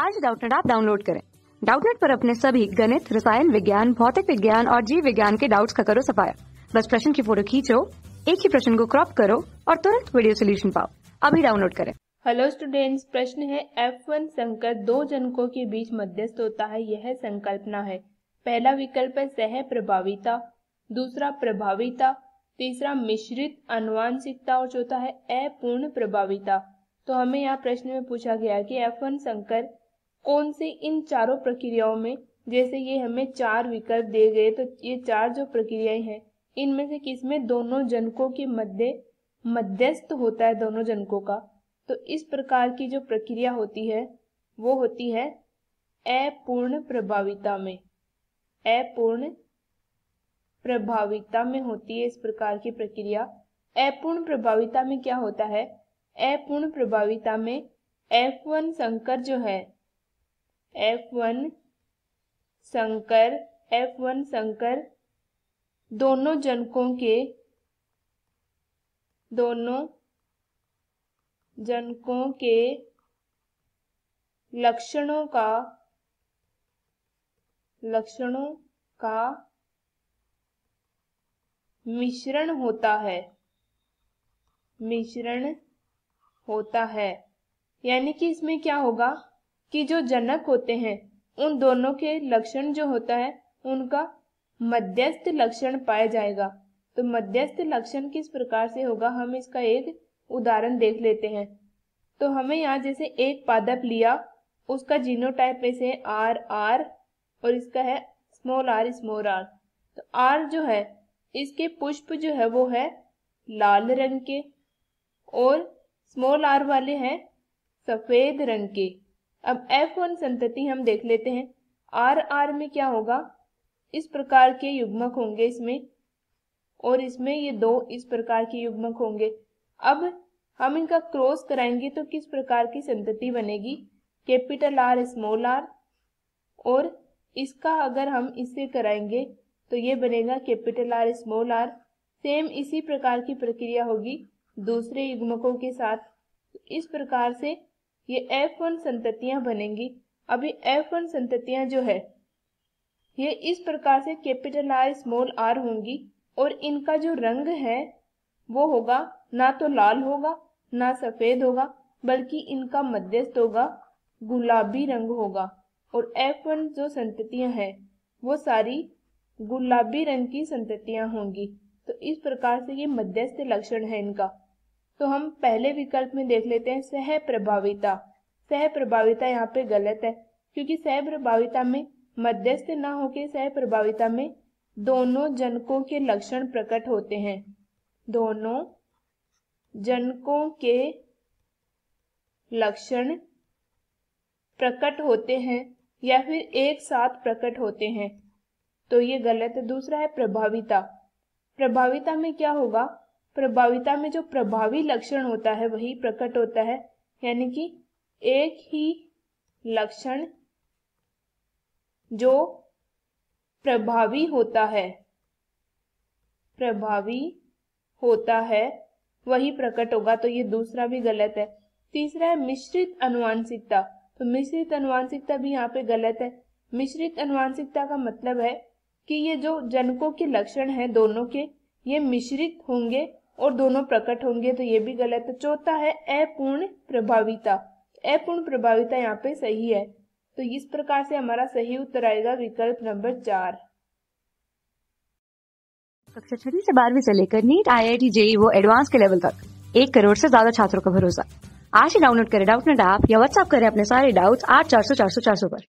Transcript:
आज डाउटनेट आप डाउनलोड करें डाउटनेट पर अपने सभी गणित रसायन विज्ञान भौतिक विज्ञान और जीव विज्ञान के डाउट्स का करो सफाया बस प्रश्न की फोटो खींचो एक ही प्रश्न को क्रॉप करो और तुरंत वीडियो सोल्यूशन पाओ अभी डाउनलोड करें हेलो स्टूडेंट्स प्रश्न है एफ वन संकर दो जनकों के बीच मध्यस्थ होता है यह संकल्पना है पहला विकल्प है सह प्रभाविता दूसरा प्रभाविता तीसरा मिश्रित अनुवांशिकता और चौथा है अपूर्ण प्रभाविता तो हमें यहाँ प्रश्न में पूछा गया कि एफ वन संकर कौन सी इन चारों प्रक्रियाओं में जैसे ये हमें चार विकल्प दिए गए तो ये चार जो प्रक्रियाएं हैं इनमें से किसमें दोनों जनकों के मध्य मध्यस्थ होता है दोनों जनकों का तो इस प्रकार की जो प्रक्रिया होती है वो होती है अपूर्ण प्रभाविता में अपूर्ण प्रभाविता में होती है इस प्रकार की प्रक्रिया अपूर्ण प्रभाविता में क्या होता है अपूर्ण प्रभाविता में वन संकर जो है एफ वन संकर एफ वन संकर दोनों जनकों के दोनों जनकों के लक्षणों का लक्षणों का मिश्रण होता है मिश्रण होता है यानी कि इसमें क्या होगा कि जो जनक होते हैं उन दोनों के लक्षण जो होता है उनका मध्यस्थ लक्षण पाया जाएगा तो मध्यस्थ लक्षण किस प्रकार से होगा हम इसका एक उदाहरण देख लेते हैं तो हमें यहाँ जैसे एक पादप लिया उसका जीनोटाइप में से आर आर और इसका है स्मॉल आर स्मॉल आर तो आर जो है इसके पुष्प जो है वो है लाल रंग के और स्मॉल आर वाले हैं सफेद रंग के अब एफ वन संतति हम देख लेते हैं आर आर में क्या होगा इस प्रकार के युग्मक होंगे इसमें और इसमें ये दो इस प्रकार के युग्मक होंगे अब हम इनका क्रॉस कराएंगे तो किस प्रकार की संतति बनेगी कैपिटल आर स्मॉल आर और इसका अगर हम इससे कराएंगे तो ये बनेगा capital R small R same इसी प्रकार की प्रक्रिया होगी दूसरे युग्मकों के साथ इस प्रकार से ये एफ वन संततियां बनेंगी अभी एफ वन संततियां जो है ये इस प्रकार से कैपिटल आर स्मॉल आर होंगी और इनका जो रंग है वो होगा ना तो लाल होगा ना सफेद होगा बल्कि इनका मध्यस्थ होगा गुलाबी रंग होगा और एफ वन जो संततियां हैं वो सारी गुलाबी रंग की संततियां होंगी तो इस प्रकार से ये मध्यस्थ लक्षण है इनका तो हम पहले विकल्प में देख लेते हैं सह प्रभाविता सह प्रभाविता यहाँ पे गलत है क्योंकि सह प्रभाविता में मध्यस्थ न होके सह प्रभाविता में दोनों जनकों के लक्षण प्रकट होते हैं दोनों जनकों के लक्षण प्रकट होते हैं या फिर एक साथ प्रकट होते हैं तो ये गलत है दूसरा है प्रभाविता प्रभाविता में क्या होगा प्रभाविता में जो प्रभावी लक्षण होता है वही प्रकट होता है यानी कि एक ही लक्षण जो प्रभावी होता है प्रभावी होता है वही प्रकट होगा तो ये दूसरा भी गलत है तीसरा है मिश्रित अनुवांशिकता तो मिश्रित अनुवांशिकता भी यहाँ पे गलत है मिश्रित अनुवांशिकता का मतलब है कि ये जो जनकों के लक्षण हैं दोनों के ये मिश्रित होंगे और दोनों प्रकट होंगे तो ये भी गलत है चौथा है अपूर्ण प्रभाविता अपूर्ण प्रभाविता यहाँ पे सही है तो इस प्रकार से हमारा सही उत्तर आएगा विकल्प नंबर चार कक्षा छठी से बारहवीं से लेकर NEET I I T JEE वो एडवांस के लेवल तक एक करोड़ से ज्यादा छात्रों का भरोसा आज ही डाउनलोड करें डाउट नेट ऐप या व्हाट्सएप करें अपने सारे डाउट्स आठ चार सौ चार सौ चार सौ पर